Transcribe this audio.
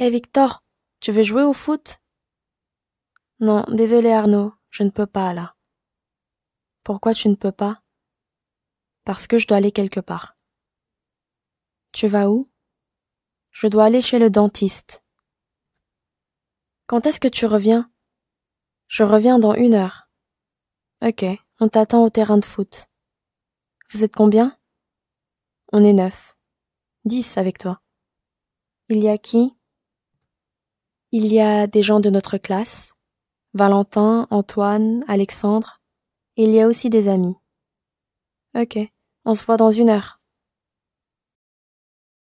Eh Victor, tu veux jouer au foot Non, désolé Arnaud, je ne peux pas là. Pourquoi tu ne peux pas Parce que je dois aller quelque part. Tu vas où Je dois aller chez le dentiste. Quand est-ce que tu reviens Je reviens dans une heure. Ok, on t'attend au terrain de foot. Vous êtes combien On est neuf. Dix avec toi. Il y a qui il y a des gens de notre classe, Valentin, Antoine, Alexandre, et il y a aussi des amis. Ok, on se voit dans une heure.